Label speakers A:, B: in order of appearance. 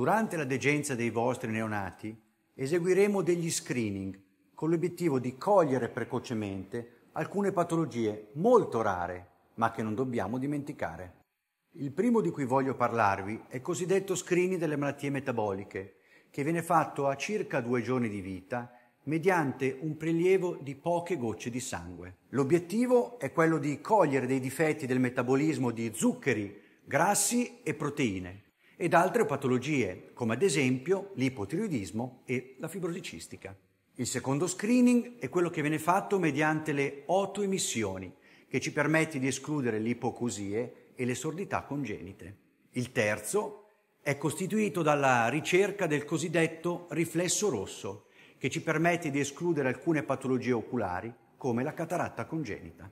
A: Durante la degenza dei vostri neonati eseguiremo degli screening con l'obiettivo di cogliere precocemente alcune patologie molto rare, ma che non dobbiamo dimenticare. Il primo di cui voglio parlarvi è il cosiddetto screening delle malattie metaboliche, che viene fatto a circa due giorni di vita mediante un prelievo di poche gocce di sangue. L'obiettivo è quello di cogliere dei difetti del metabolismo di zuccheri, grassi e proteine, ed altre patologie, come ad esempio l'ipotiroidismo e la fibrosicistica. Il secondo screening è quello che viene fatto mediante le autoemissioni, che ci permette di escludere le ipocusie e le sordità congenite. Il terzo è costituito dalla ricerca del cosiddetto riflesso rosso, che ci permette di escludere alcune patologie oculari, come la cataratta congenita.